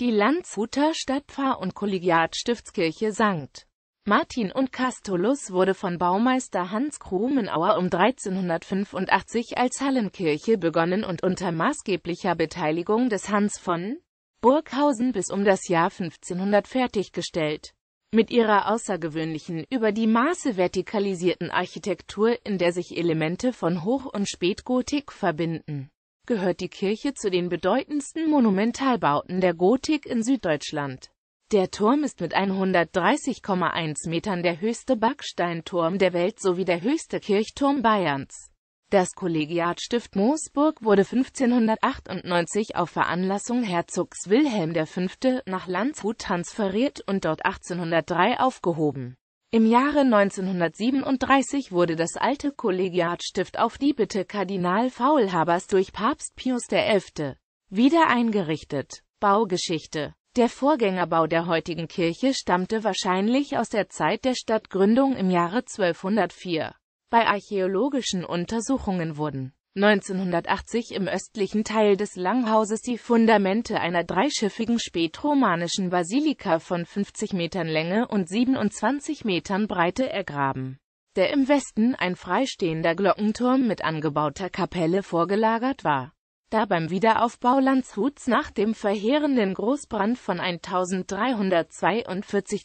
Die Landshuter Stadtpfarr- und Kollegiatstiftskirche St. Martin und Kastulus wurde von Baumeister Hans Krumenauer um 1385 als Hallenkirche begonnen und unter maßgeblicher Beteiligung des Hans von Burghausen bis um das Jahr 1500 fertiggestellt. Mit ihrer außergewöhnlichen, über die Maße vertikalisierten Architektur, in der sich Elemente von Hoch- und Spätgotik verbinden gehört die Kirche zu den bedeutendsten Monumentalbauten der Gotik in Süddeutschland. Der Turm ist mit 130,1 Metern der höchste Backsteinturm der Welt sowie der höchste Kirchturm Bayerns. Das Kollegiatstift Moosburg wurde 1598 auf Veranlassung Herzogs Wilhelm V. nach Landshut transferiert und dort 1803 aufgehoben im Jahre 1937 wurde das alte Kollegiatstift auf die Bitte Kardinal Faulhabers durch Papst Pius XI. wieder eingerichtet. Baugeschichte Der Vorgängerbau der heutigen Kirche stammte wahrscheinlich aus der Zeit der Stadtgründung im Jahre 1204. Bei archäologischen Untersuchungen wurden 1980 im östlichen Teil des Langhauses die Fundamente einer dreischiffigen spätromanischen Basilika von 50 Metern Länge und 27 Metern Breite ergraben, der im Westen ein freistehender Glockenturm mit angebauter Kapelle vorgelagert war. Da beim Wiederaufbau Landshuts nach dem verheerenden Großbrand von 1342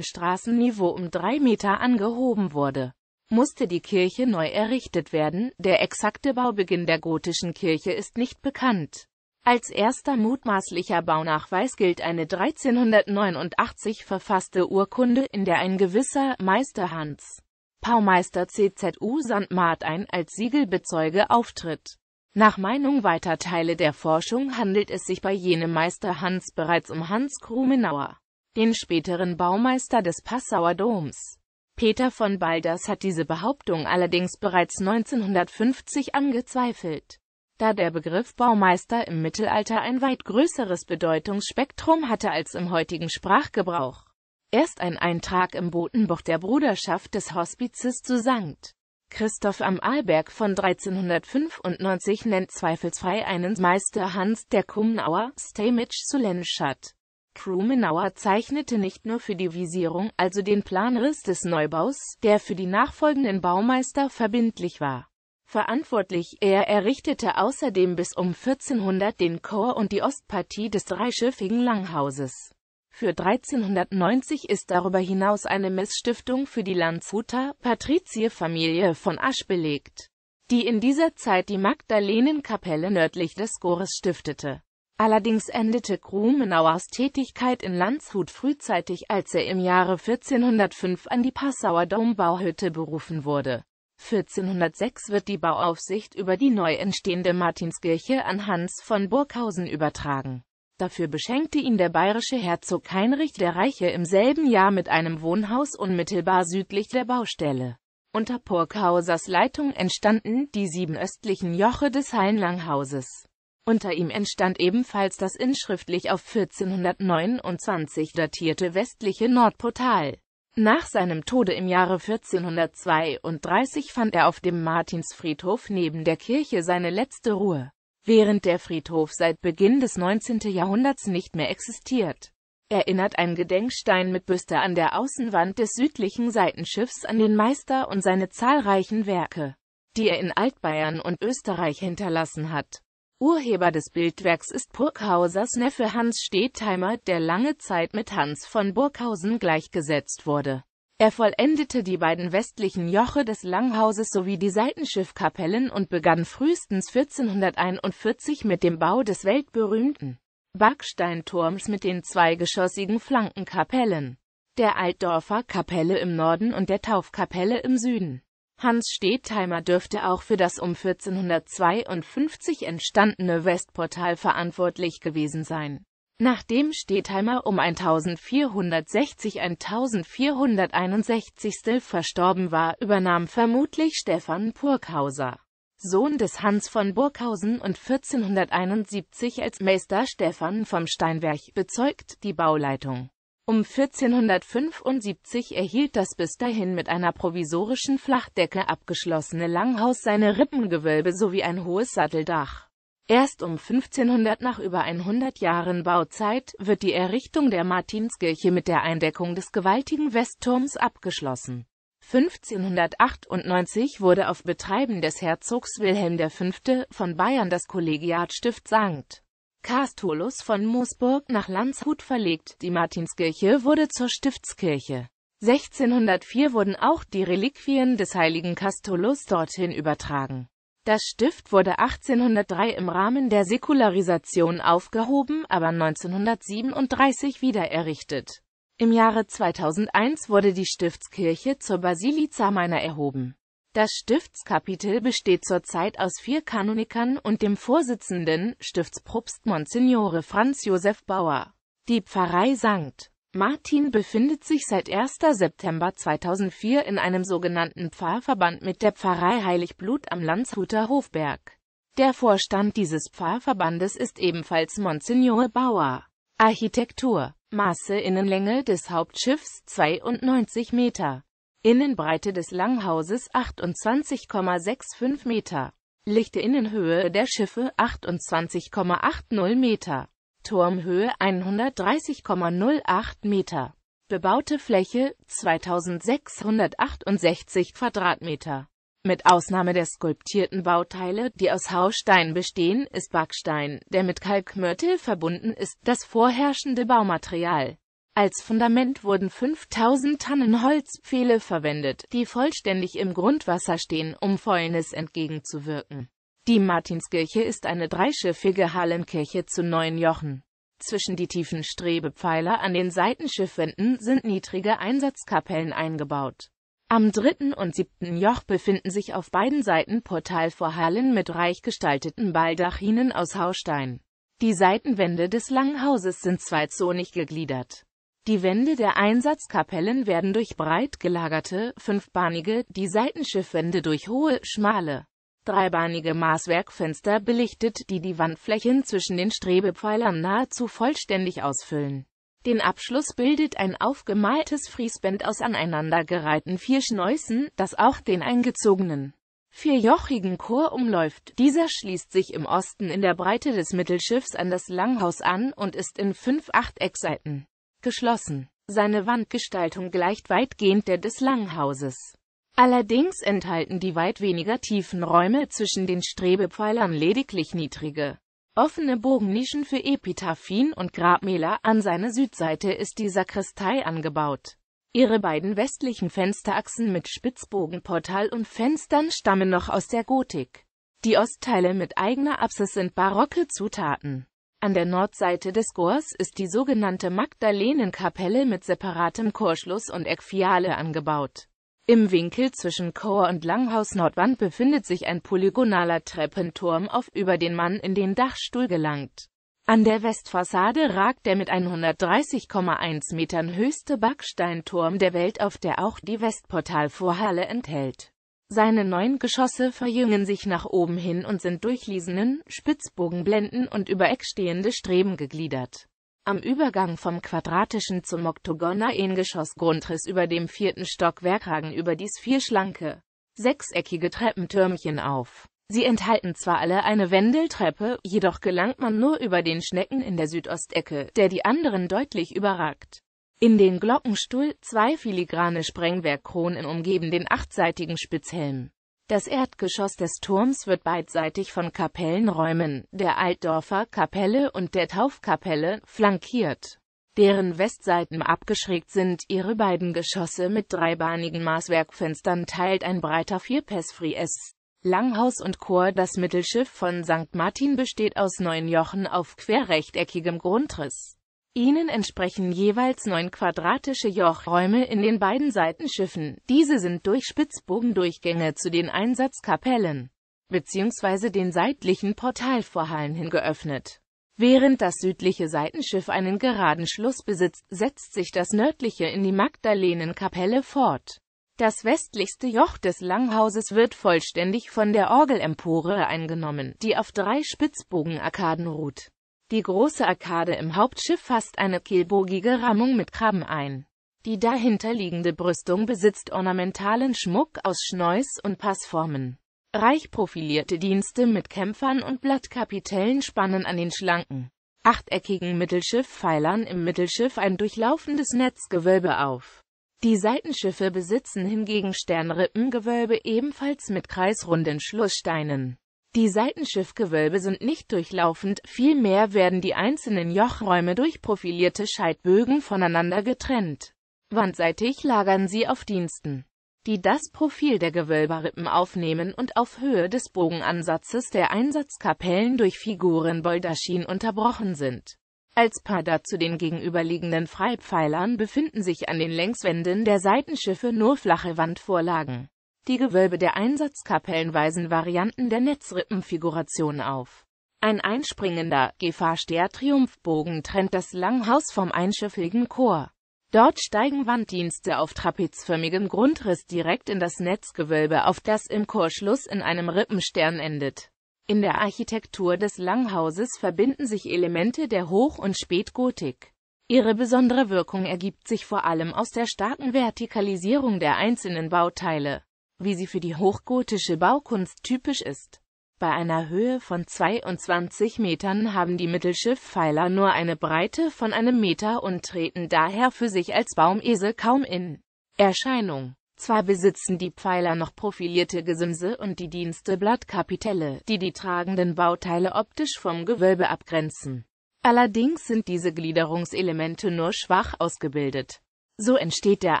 Straßenniveau um drei Meter angehoben wurde musste die Kirche neu errichtet werden, der exakte Baubeginn der gotischen Kirche ist nicht bekannt. Als erster mutmaßlicher Baunachweis gilt eine 1389 verfasste Urkunde, in der ein gewisser Meister Hans Paumeister CZU Sandmartein als Siegelbezeuge auftritt. Nach Meinung weiter Teile der Forschung handelt es sich bei jenem Meister Hans bereits um Hans Krumenauer, den späteren Baumeister des Passauer Doms. Peter von Baldas hat diese Behauptung allerdings bereits 1950 angezweifelt, da der Begriff Baumeister im Mittelalter ein weit größeres Bedeutungsspektrum hatte als im heutigen Sprachgebrauch. Erst ein Eintrag im Botenbuch der Bruderschaft des Hospizes zu St. Christoph am Arlberg von 1395 nennt zweifelsfrei einen Meister Hans der Kumnauer Stamage zu Lennstadt. Krumenauer zeichnete nicht nur für die Visierung, also den Planriss des Neubaus, der für die nachfolgenden Baumeister verbindlich war, verantwortlich, er errichtete außerdem bis um 1400 den Chor und die Ostpartie des dreischiffigen Langhauses. Für 1390 ist darüber hinaus eine Messstiftung für die Landshuter Patrizierfamilie von Asch belegt, die in dieser Zeit die Magdalenenkapelle nördlich des Chores stiftete Allerdings endete Grumenauers Tätigkeit in Landshut frühzeitig, als er im Jahre 1405 an die Passauer Dombauhütte berufen wurde. 1406 wird die Bauaufsicht über die neu entstehende Martinskirche an Hans von Burghausen übertragen. Dafür beschenkte ihn der bayerische Herzog Heinrich der Reiche im selben Jahr mit einem Wohnhaus unmittelbar südlich der Baustelle. Unter Burghausers Leitung entstanden die sieben östlichen Joche des Hallenlanghauses. Unter ihm entstand ebenfalls das inschriftlich auf 1429 datierte westliche Nordportal. Nach seinem Tode im Jahre 1432 fand er auf dem Martinsfriedhof neben der Kirche seine letzte Ruhe, während der Friedhof seit Beginn des 19. Jahrhunderts nicht mehr existiert. Erinnert ein Gedenkstein mit Büste an der Außenwand des südlichen Seitenschiffs an den Meister und seine zahlreichen Werke, die er in Altbayern und Österreich hinterlassen hat. Urheber des Bildwerks ist Burghausers Neffe Hans Stetheimer, der lange Zeit mit Hans von Burghausen gleichgesetzt wurde. Er vollendete die beiden westlichen Joche des Langhauses sowie die Seitenschiffkapellen und begann frühestens 1441 mit dem Bau des weltberühmten Backsteinturms mit den zweigeschossigen Flankenkapellen, der Altdorfer Kapelle im Norden und der Taufkapelle im Süden. Hans Stetheimer dürfte auch für das um 1452 entstandene Westportal verantwortlich gewesen sein. Nachdem Stetheimer um 1460-1461 verstorben war, übernahm vermutlich Stefan Burghauser, Sohn des Hans von Burghausen und 1471 als Meister Stefan vom Steinwerk, bezeugt, die Bauleitung. Um 1475 erhielt das bis dahin mit einer provisorischen Flachdecke abgeschlossene Langhaus seine Rippengewölbe sowie ein hohes Satteldach. Erst um 1500 nach über 100 Jahren Bauzeit wird die Errichtung der Martinskirche mit der Eindeckung des gewaltigen Westturms abgeschlossen. 1598 wurde auf Betreiben des Herzogs Wilhelm V. von Bayern das Kollegiatstift St Castulus von Moosburg nach Landshut verlegt. Die Martinskirche wurde zur Stiftskirche. 1604 wurden auch die Reliquien des heiligen Castulus dorthin übertragen. Das Stift wurde 1803 im Rahmen der Säkularisation aufgehoben, aber 1937 wieder errichtet. Im Jahre 2001 wurde die Stiftskirche zur Basilica Minor erhoben. Das Stiftskapitel besteht zurzeit aus vier Kanonikern und dem Vorsitzenden, Stiftspropst Monsignore Franz Josef Bauer. Die Pfarrei St. Martin befindet sich seit 1. September 2004 in einem sogenannten Pfarrverband mit der Pfarrei Heiligblut am Landshuter Hofberg. Der Vorstand dieses Pfarrverbandes ist ebenfalls Monsignore Bauer. Architektur Maße Innenlänge des Hauptschiffs 92 Meter Innenbreite des Langhauses 28,65 Meter. Lichte Innenhöhe der Schiffe 28,80 Meter. Turmhöhe 130,08 Meter. Bebaute Fläche 2668 Quadratmeter. Mit Ausnahme der skulptierten Bauteile, die aus Hausstein bestehen, ist Backstein, der mit Kalkmörtel verbunden ist, das vorherrschende Baumaterial. Als Fundament wurden 5000 Tannen Holzpfähle verwendet, die vollständig im Grundwasser stehen, um Fäulnis entgegenzuwirken. Die Martinskirche ist eine dreischiffige Hallenkirche zu neun Jochen. Zwischen die tiefen Strebepfeiler an den Seitenschiffwänden sind niedrige Einsatzkapellen eingebaut. Am dritten und siebten Joch befinden sich auf beiden Seiten Portalvorhallen mit reich gestalteten Baldachinen aus Haustein. Die Seitenwände des Langhauses sind zweizonig gegliedert. Die Wände der Einsatzkapellen werden durch breit gelagerte, fünfbahnige, die Seitenschiffwände durch hohe, schmale, dreibahnige Maßwerkfenster belichtet, die die Wandflächen zwischen den Strebepfeilern nahezu vollständig ausfüllen. Den Abschluss bildet ein aufgemaltes Friesband aus aneinandergereihten vier Schnäusen, das auch den eingezogenen vierjochigen Chor umläuft. Dieser schließt sich im Osten in der Breite des Mittelschiffs an das Langhaus an und ist in fünf Achteckseiten geschlossen. Seine Wandgestaltung gleicht weitgehend der des Langhauses. Allerdings enthalten die weit weniger tiefen Räume zwischen den Strebepfeilern lediglich niedrige, offene Bogennischen für Epitaphien und Grabmäler. An seiner Südseite ist die Sakristei angebaut. Ihre beiden westlichen Fensterachsen mit Spitzbogenportal und Fenstern stammen noch aus der Gotik. Die Ostteile mit eigener Apsis sind barocke Zutaten. An der Nordseite des Chors ist die sogenannte Magdalenenkapelle mit separatem Chorschluss und Eckfiale angebaut. Im Winkel zwischen Chor und Langhaus Nordwand befindet sich ein polygonaler Treppenturm auf, über den Mann in den Dachstuhl gelangt. An der Westfassade ragt der mit 130,1 Metern höchste Backsteinturm der Welt auf, der auch die Westportalvorhalle enthält. Seine neuen Geschosse verjüngen sich nach oben hin und sind durch Lisenen, Spitzbogenblenden und übereckstehende Streben gegliedert. Am Übergang vom quadratischen zum oktogonalen Geschossgrundriss über dem vierten Stockwerk ragen überdies vier schlanke, sechseckige Treppentürmchen auf. Sie enthalten zwar alle eine Wendeltreppe, jedoch gelangt man nur über den Schnecken in der Südostecke, der die anderen deutlich überragt. In den Glockenstuhl zwei filigrane Sprengwerkkronen umgeben den achtseitigen Spitzhelm. Das Erdgeschoss des Turms wird beidseitig von Kapellenräumen, der Altdorfer Kapelle und der Taufkapelle, flankiert. Deren Westseiten abgeschrägt sind ihre beiden Geschosse mit dreibahnigen Maßwerkfenstern teilt ein breiter vierpässfries. Langhaus und Chor Das Mittelschiff von St. Martin besteht aus neun Jochen auf querrechteckigem Grundriss. Ihnen entsprechen jeweils neun quadratische Jochräume in den beiden Seitenschiffen. Diese sind durch Spitzbogendurchgänge zu den Einsatzkapellen bzw. den seitlichen Portalvorhallen hin geöffnet. Während das südliche Seitenschiff einen geraden Schluss besitzt, setzt sich das nördliche in die Magdalenenkapelle fort. Das westlichste Joch des Langhauses wird vollständig von der Orgelempore eingenommen, die auf drei Spitzbogenarkaden ruht. Die große Arkade im Hauptschiff fasst eine kehlbogige Rammung mit Krabben ein. Die dahinterliegende Brüstung besitzt ornamentalen Schmuck aus Schneus und Passformen. Reich profilierte Dienste mit Kämpfern und Blattkapitellen spannen an den schlanken, achteckigen Mittelschiff-Pfeilern im Mittelschiff ein durchlaufendes Netzgewölbe auf. Die Seitenschiffe besitzen hingegen Sternrippengewölbe ebenfalls mit kreisrunden Schlusssteinen. Die Seitenschiffgewölbe sind nicht durchlaufend, vielmehr werden die einzelnen Jochräume durch profilierte Scheitbögen voneinander getrennt. Wandseitig lagern sie auf Diensten, die das Profil der Gewölberippen aufnehmen und auf Höhe des Bogenansatzes der Einsatzkapellen durch Figuren Boldaschin unterbrochen sind. Als Paar dazu den gegenüberliegenden Freipfeilern befinden sich an den Längswänden der Seitenschiffe nur flache Wandvorlagen. Die Gewölbe der Einsatzkapellen weisen Varianten der Netzrippenfiguration auf. Ein einspringender, gefahrsteher Triumphbogen trennt das Langhaus vom einschiffigen Chor. Dort steigen Wanddienste auf trapezförmigem Grundriss direkt in das Netzgewölbe auf, das im Chorschluss in einem Rippenstern endet. In der Architektur des Langhauses verbinden sich Elemente der Hoch- und Spätgotik. Ihre besondere Wirkung ergibt sich vor allem aus der starken Vertikalisierung der einzelnen Bauteile wie sie für die hochgotische Baukunst typisch ist. Bei einer Höhe von 22 Metern haben die Mittelschiffpfeiler nur eine Breite von einem Meter und treten daher für sich als Baumesel kaum in Erscheinung. Zwar besitzen die Pfeiler noch profilierte Gesimse und die Dienste Blattkapitelle, die die tragenden Bauteile optisch vom Gewölbe abgrenzen. Allerdings sind diese Gliederungselemente nur schwach ausgebildet. So entsteht der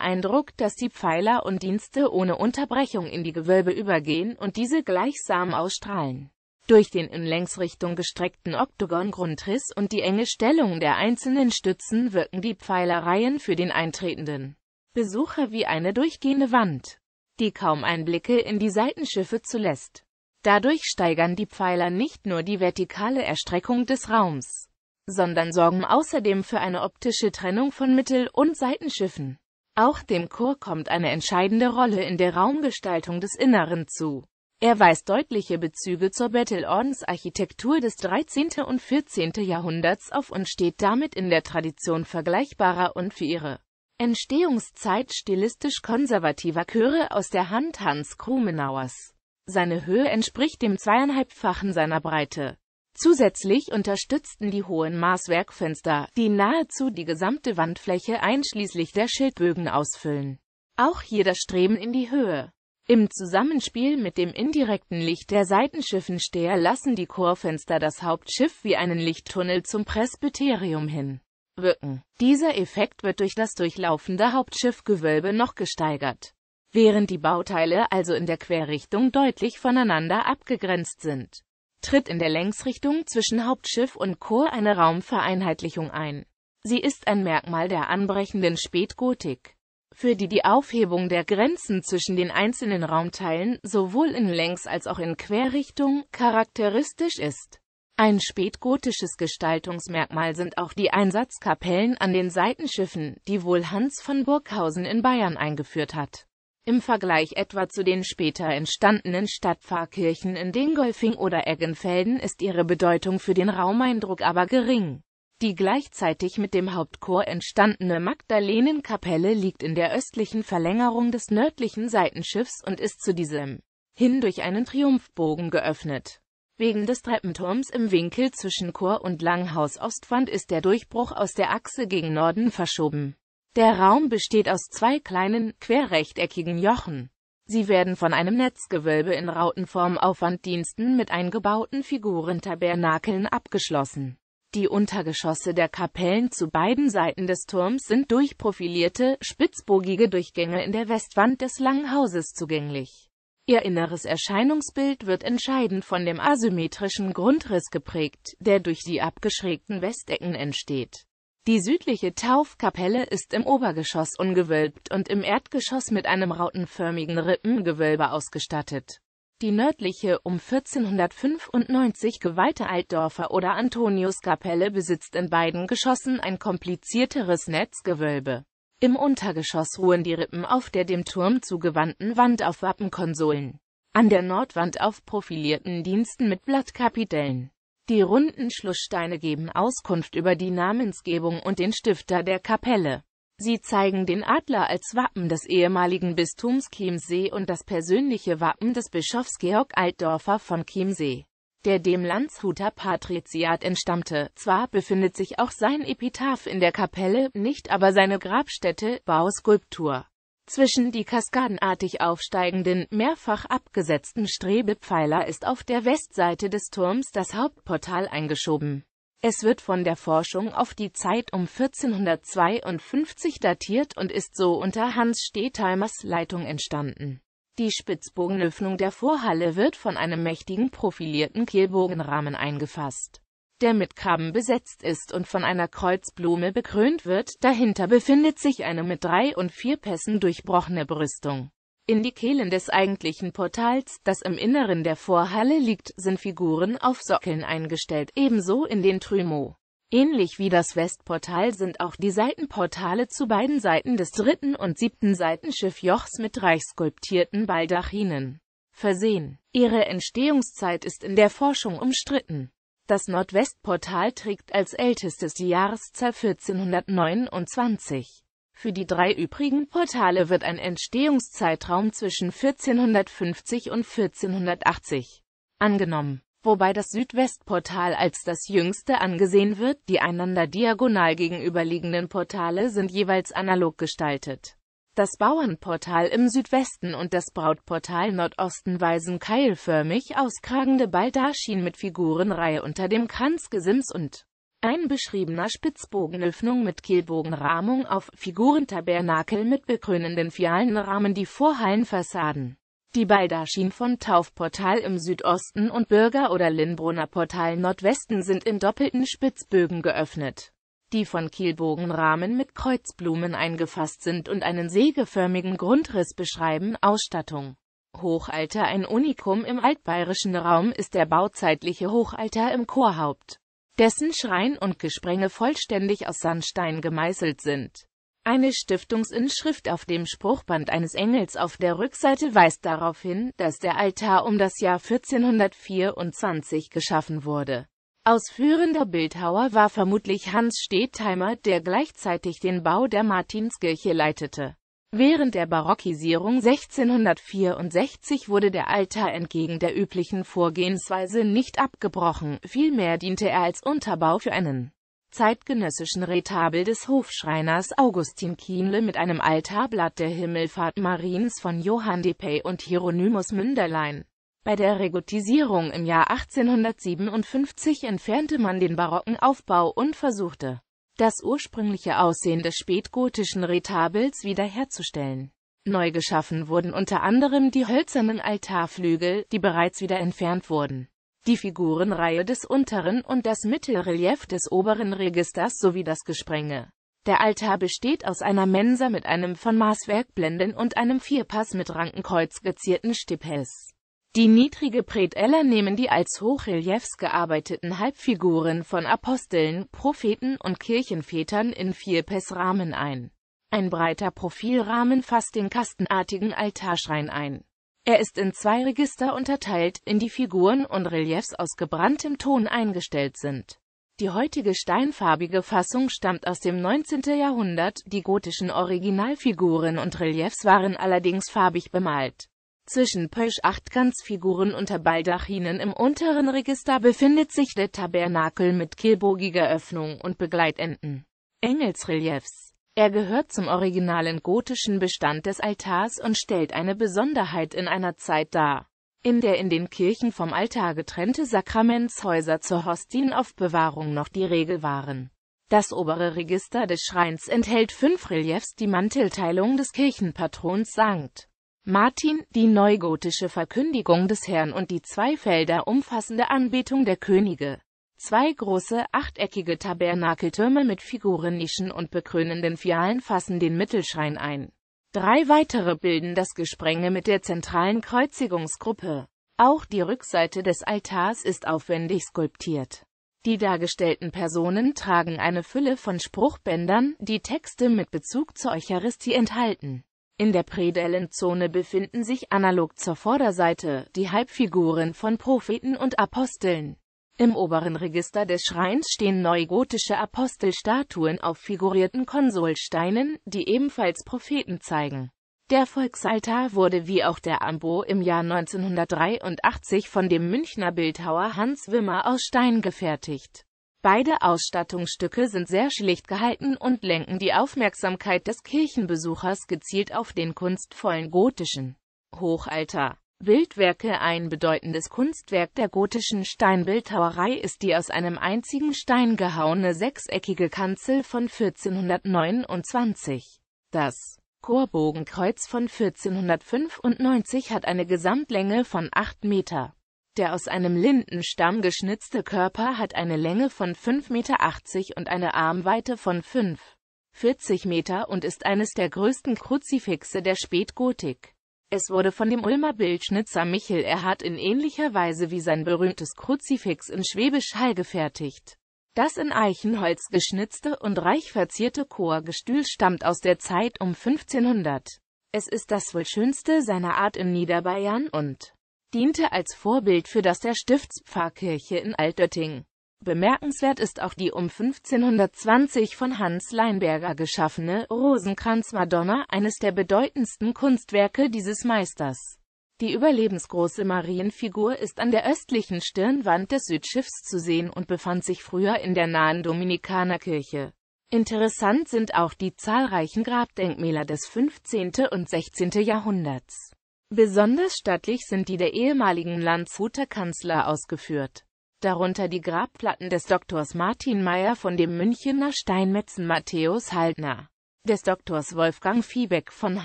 Eindruck, dass die Pfeiler und Dienste ohne Unterbrechung in die Gewölbe übergehen und diese gleichsam ausstrahlen. Durch den in Längsrichtung gestreckten Oktogongrundriss und die enge Stellung der einzelnen Stützen wirken die Pfeilereien für den eintretenden Besucher wie eine durchgehende Wand, die kaum Einblicke in die Seitenschiffe zulässt. Dadurch steigern die Pfeiler nicht nur die vertikale Erstreckung des Raums, sondern sorgen außerdem für eine optische Trennung von Mittel- und Seitenschiffen. Auch dem Chor kommt eine entscheidende Rolle in der Raumgestaltung des Inneren zu. Er weist deutliche Bezüge zur Battle-Ordens-Architektur des 13. und 14. Jahrhunderts auf und steht damit in der Tradition vergleichbarer und für ihre Entstehungszeit stilistisch konservativer Chöre aus der Hand Hans Krumenauers. Seine Höhe entspricht dem zweieinhalbfachen seiner Breite. Zusätzlich unterstützten die hohen Maßwerkfenster, die nahezu die gesamte Wandfläche einschließlich der Schildbögen ausfüllen. Auch hier das Streben in die Höhe. Im Zusammenspiel mit dem indirekten Licht der Seitenschiffensteher lassen die Chorfenster das Hauptschiff wie einen Lichttunnel zum Presbyterium hin wirken. Dieser Effekt wird durch das durchlaufende Hauptschiffgewölbe noch gesteigert, während die Bauteile also in der Querrichtung deutlich voneinander abgegrenzt sind tritt in der Längsrichtung zwischen Hauptschiff und Chor eine Raumvereinheitlichung ein. Sie ist ein Merkmal der anbrechenden Spätgotik, für die die Aufhebung der Grenzen zwischen den einzelnen Raumteilen sowohl in Längs- als auch in Querrichtung charakteristisch ist. Ein spätgotisches Gestaltungsmerkmal sind auch die Einsatzkapellen an den Seitenschiffen, die wohl Hans von Burghausen in Bayern eingeführt hat im Vergleich etwa zu den später entstandenen Stadtpfarrkirchen in Dingolfing oder Eggenfelden ist ihre Bedeutung für den Raumeindruck aber gering. Die gleichzeitig mit dem Hauptchor entstandene Magdalenenkapelle liegt in der östlichen Verlängerung des nördlichen Seitenschiffs und ist zu diesem hin durch einen Triumphbogen geöffnet. Wegen des Treppenturms im Winkel zwischen Chor und Langhaus Ostwand ist der Durchbruch aus der Achse gegen Norden verschoben der Raum besteht aus zwei kleinen, querrechteckigen Jochen. Sie werden von einem Netzgewölbe in Rautenform auf Wanddiensten mit eingebauten Figurentabernakeln abgeschlossen. Die Untergeschosse der Kapellen zu beiden Seiten des Turms sind durch profilierte, spitzbogige Durchgänge in der Westwand des Langhauses zugänglich. Ihr inneres Erscheinungsbild wird entscheidend von dem asymmetrischen Grundriss geprägt, der durch die abgeschrägten Westecken entsteht. Die südliche Taufkapelle ist im Obergeschoss ungewölbt und im Erdgeschoss mit einem rautenförmigen Rippengewölbe ausgestattet. Die nördliche, um 1495 geweihte Altdorfer oder Antoniuskapelle besitzt in beiden Geschossen ein komplizierteres Netzgewölbe. Im Untergeschoss ruhen die Rippen auf der dem Turm zugewandten Wand auf Wappenkonsolen. An der Nordwand auf profilierten Diensten mit Blattkapitellen. Die runden Schlusssteine geben Auskunft über die Namensgebung und den Stifter der Kapelle. Sie zeigen den Adler als Wappen des ehemaligen Bistums Chiemsee und das persönliche Wappen des Bischofs Georg Altdorfer von Chiemsee, der dem Landshuter Patriziat entstammte. Zwar befindet sich auch sein Epitaph in der Kapelle, nicht aber seine Grabstätte, Bauskulptur. Zwischen die kaskadenartig aufsteigenden, mehrfach abgesetzten Strebepfeiler ist auf der Westseite des Turms das Hauptportal eingeschoben. Es wird von der Forschung auf die Zeit um 1452 datiert und ist so unter Hans Stehtimers Leitung entstanden. Die Spitzbogenöffnung der Vorhalle wird von einem mächtigen profilierten Kehlbogenrahmen eingefasst der mit Krabben besetzt ist und von einer Kreuzblume bekrönt wird, dahinter befindet sich eine mit drei und vier Pässen durchbrochene Brüstung. In die Kehlen des eigentlichen Portals, das im Inneren der Vorhalle liegt, sind Figuren auf Sockeln eingestellt, ebenso in den Trymo. Ähnlich wie das Westportal sind auch die Seitenportale zu beiden Seiten des dritten und siebten Seitenschiffjochs mit reich skulptierten Baldachinen versehen. Ihre Entstehungszeit ist in der Forschung umstritten. Das Nordwestportal trägt als ältestes die Jahreszahl 1429. Für die drei übrigen Portale wird ein Entstehungszeitraum zwischen 1450 und 1480 angenommen, wobei das Südwestportal als das jüngste angesehen wird, die einander diagonal gegenüberliegenden Portale sind jeweils analog gestaltet. Das Bauernportal im Südwesten und das Brautportal Nordosten weisen keilförmig auskragende Baldachin mit Figurenreihe unter dem Kranzgesims und ein beschriebener Spitzbogenöffnung mit Kehlbogenrahmung auf Figurentabernakel mit bekrönenden Fialenrahmen die Vorhallenfassaden. Die Baldachin von Taufportal im Südosten und Bürger- oder Lindbrunner Portal Nordwesten sind in doppelten Spitzbögen geöffnet die von Kielbogenrahmen mit Kreuzblumen eingefasst sind und einen sägeförmigen Grundriss beschreiben. Ausstattung Hochalter Ein Unikum im altbayerischen Raum ist der bauzeitliche Hochaltar im Chorhaupt, dessen Schrein und Gesprenge vollständig aus Sandstein gemeißelt sind. Eine Stiftungsinschrift auf dem Spruchband eines Engels auf der Rückseite weist darauf hin, dass der Altar um das Jahr 1424 geschaffen wurde Ausführender Bildhauer war vermutlich Hans Stedtheimer, der gleichzeitig den Bau der Martinskirche leitete. Während der Barockisierung 1664 wurde der Altar entgegen der üblichen Vorgehensweise nicht abgebrochen, vielmehr diente er als Unterbau für einen zeitgenössischen Retabel des Hofschreiners Augustin Kienle mit einem Altarblatt der Himmelfahrt Mariens von Johann Depey und Hieronymus Münderlein. Bei der Regotisierung im Jahr 1857 entfernte man den barocken Aufbau und versuchte, das ursprüngliche Aussehen des spätgotischen Retabels wiederherzustellen. Neu geschaffen wurden unter anderem die hölzernen Altarflügel, die bereits wieder entfernt wurden, die Figurenreihe des unteren und das Mittelrelief des oberen Registers sowie das Gesprenge. Der Altar besteht aus einer Mensa mit einem von Maßwerkblenden und einem Vierpass mit Rankenkreuz gezierten Stipels. Die niedrige Predeler nehmen die als Hochreliefs gearbeiteten Halbfiguren von Aposteln, Propheten und Kirchenvätern in Vierpessrahmen ein. Ein breiter Profilrahmen fasst den kastenartigen Altarschrein ein. Er ist in zwei Register unterteilt, in die Figuren und Reliefs aus gebranntem Ton eingestellt sind. Die heutige steinfarbige Fassung stammt aus dem 19. Jahrhundert, die gotischen Originalfiguren und Reliefs waren allerdings farbig bemalt. Zwischen Pösch Achtkanzfiguren unter Baldachinen im unteren Register befindet sich der Tabernakel mit kehlbogiger Öffnung und Begleitenden. Engelsreliefs er gehört zum originalen gotischen Bestand des Altars und stellt eine Besonderheit in einer Zeit dar, in der in den Kirchen vom Altar getrennte Sakramentshäuser zur Hostienaufbewahrung noch die Regel waren. Das obere Register des Schreins enthält fünf Reliefs, die Mantelteilung des Kirchenpatrons Sankt Martin, die neugotische Verkündigung des Herrn und die zwei Felder umfassende Anbetung der Könige. Zwei große, achteckige Tabernakeltürme mit Figurennischen und bekrönenden Fialen fassen den Mittelschrein ein. Drei weitere bilden das Gesprenge mit der zentralen Kreuzigungsgruppe. Auch die Rückseite des Altars ist aufwendig skulptiert. Die dargestellten Personen tragen eine Fülle von Spruchbändern, die Texte mit Bezug zur Eucharistie enthalten. In der Predellenzone befinden sich analog zur Vorderseite die Halbfiguren von Propheten und Aposteln. Im oberen Register des Schreins stehen neugotische Apostelstatuen auf figurierten Konsolsteinen, die ebenfalls Propheten zeigen. Der Volksaltar wurde wie auch der Ambo im Jahr 1983 von dem Münchner Bildhauer Hans Wimmer aus Stein gefertigt. Beide Ausstattungsstücke sind sehr schlicht gehalten und lenken die Aufmerksamkeit des Kirchenbesuchers gezielt auf den kunstvollen gotischen Hochaltar. Bildwerke Ein bedeutendes Kunstwerk der gotischen Steinbildhauerei ist die aus einem einzigen Stein gehauene sechseckige Kanzel von 1429. Das Chorbogenkreuz von 1495 hat eine Gesamtlänge von 8 Meter. Der aus einem Lindenstamm geschnitzte Körper hat eine Länge von 5,80 Meter und eine Armweite von 5,40 Meter und ist eines der größten Kruzifixe der Spätgotik. Es wurde von dem Ulmer Bildschnitzer Michel Erhardt in ähnlicher Weise wie sein berühmtes Kruzifix in Schwäbisch Hall gefertigt. Das in Eichenholz geschnitzte und reich verzierte Chorgestühl stammt aus der Zeit um 1500. Es ist das wohl schönste seiner Art in Niederbayern und diente als Vorbild für das der Stiftspfarrkirche in Altötting. Bemerkenswert ist auch die um 1520 von Hans Leinberger geschaffene Rosenkranz-Madonna, eines der bedeutendsten Kunstwerke dieses Meisters. Die überlebensgroße Marienfigur ist an der östlichen Stirnwand des Südschiffs zu sehen und befand sich früher in der nahen Dominikanerkirche. Interessant sind auch die zahlreichen Grabdenkmäler des 15. und 16. Jahrhunderts. Besonders stattlich sind die der ehemaligen Landshuter Kanzler ausgeführt. Darunter die Grabplatten des Doktors Martin Meyer von dem Münchener Steinmetzen Matthäus Haltner, des Doktors Wolfgang Fiebeck von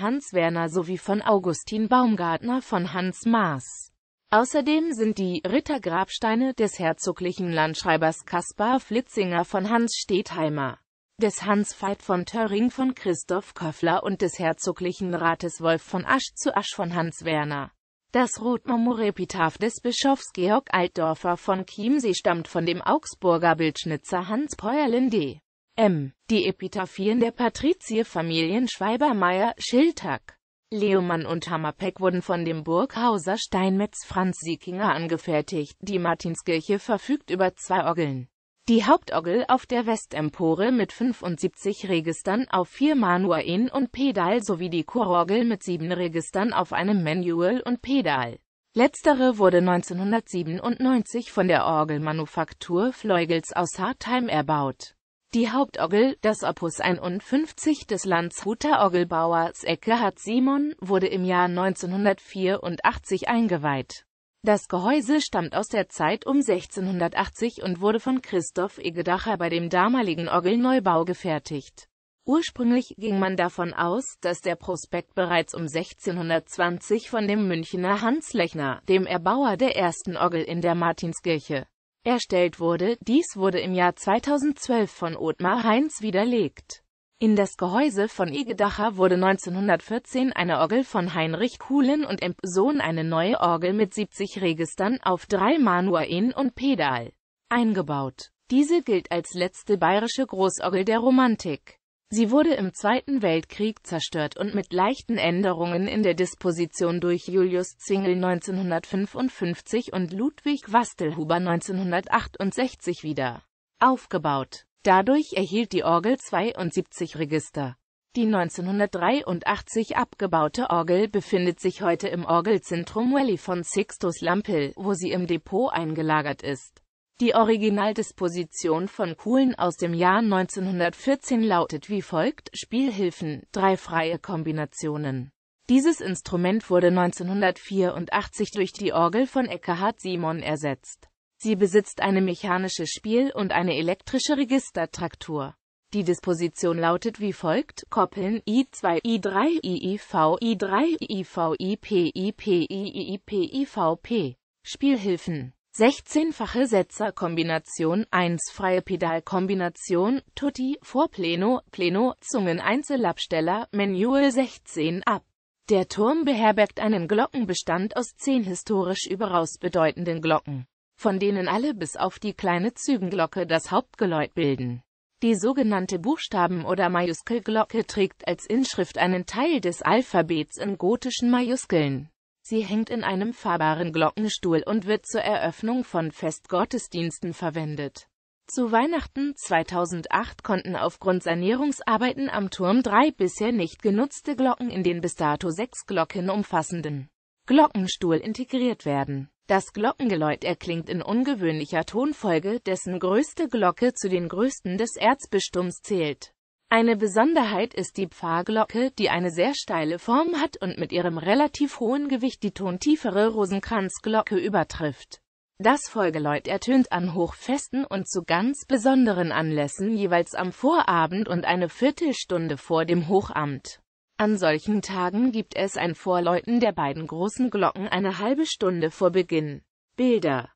Hans Werner sowie von Augustin Baumgartner von Hans Maas. Außerdem sind die Rittergrabsteine des herzoglichen Landschreibers Kaspar Flitzinger von Hans Stetheimer des Hans Veit von Töring von Christoph Köffler und des Herzoglichen Rates Wolf von Asch zu Asch von Hans Werner. Das Rotmarmorepitaph des Bischofs Georg Altdorfer von Chiemsee stammt von dem Augsburger Bildschnitzer Hans Peuerlin D. M. Die Epitaphien der Patrizierfamilien Schweibermeier, Schiltag, Leomann und Hammerpeck wurden von dem Burghauser Steinmetz Franz Siekinger angefertigt. Die Martinskirche verfügt über zwei Orgeln. Die Hauptorgel auf der Westempore mit 75 Registern auf vier Manualen und Pedal sowie die Chororgel mit sieben Registern auf einem Manual und Pedal. Letztere wurde 1997 von der Orgelmanufaktur Fleugels aus Hartheim erbaut. Die Hauptorgel, das Opus 51 des Landshuter Orgelbauers Eckehard Simon, wurde im Jahr 1984 eingeweiht. Das Gehäuse stammt aus der Zeit um 1680 und wurde von Christoph Egedacher bei dem damaligen Orgelneubau gefertigt. Ursprünglich ging man davon aus, dass der Prospekt bereits um 1620 von dem Münchner Hans Lechner, dem Erbauer der ersten Orgel in der Martinskirche, erstellt wurde, dies wurde im Jahr 2012 von Otmar Heinz widerlegt in das Gehäuse von Egedacher wurde 1914 eine Orgel von Heinrich Kuhlen und Emp. Sohn eine neue Orgel mit 70 Registern auf drei Manualen und Pedal eingebaut. Diese gilt als letzte bayerische Großorgel der Romantik. Sie wurde im Zweiten Weltkrieg zerstört und mit leichten Änderungen in der Disposition durch Julius Zwingel 1955 und Ludwig Wastelhuber 1968 wieder aufgebaut. Dadurch erhielt die Orgel 72 Register. Die 1983 abgebaute Orgel befindet sich heute im Orgelzentrum Welli von Sixtus Lampel, wo sie im Depot eingelagert ist. Die Originaldisposition von Kuhlen aus dem Jahr 1914 lautet wie folgt, Spielhilfen, drei freie Kombinationen. Dieses Instrument wurde 1984 durch die Orgel von Eckhard Simon ersetzt. Sie besitzt eine mechanische Spiel- und eine elektrische Registertraktur. Die Disposition lautet wie folgt: Koppeln I2, I3, IIV, I3, IIV, IP, IP, IIP, IVP. Spielhilfen 16-fache Setzerkombination, 1 freie Pedalkombination, Tutti, Vorpleno, Pleno, Zungen, Zungeneinzelabsteller, Manual 16 ab. Der Turm beherbergt einen Glockenbestand aus 10 historisch überaus bedeutenden Glocken von denen alle bis auf die kleine Zügenglocke das Hauptgeläut bilden. Die sogenannte Buchstaben- oder Majuskelglocke trägt als Inschrift einen Teil des Alphabets in gotischen Majuskeln. Sie hängt in einem fahrbaren Glockenstuhl und wird zur Eröffnung von Festgottesdiensten verwendet. Zu Weihnachten 2008 konnten aufgrund Sanierungsarbeiten am Turm drei bisher nicht genutzte Glocken in den bis dato sechs Glocken umfassenden Glockenstuhl integriert werden. Das Glockengeläut erklingt in ungewöhnlicher Tonfolge, dessen größte Glocke zu den größten des Erzbistums zählt. Eine Besonderheit ist die Pfarrglocke, die eine sehr steile Form hat und mit ihrem relativ hohen Gewicht die tontiefere Rosenkranzglocke übertrifft. Das Folgeläut ertönt an Hochfesten und zu ganz besonderen Anlässen jeweils am Vorabend und eine Viertelstunde vor dem Hochamt. An solchen Tagen gibt es ein Vorläuten der beiden großen Glocken eine halbe Stunde vor Beginn. Bilder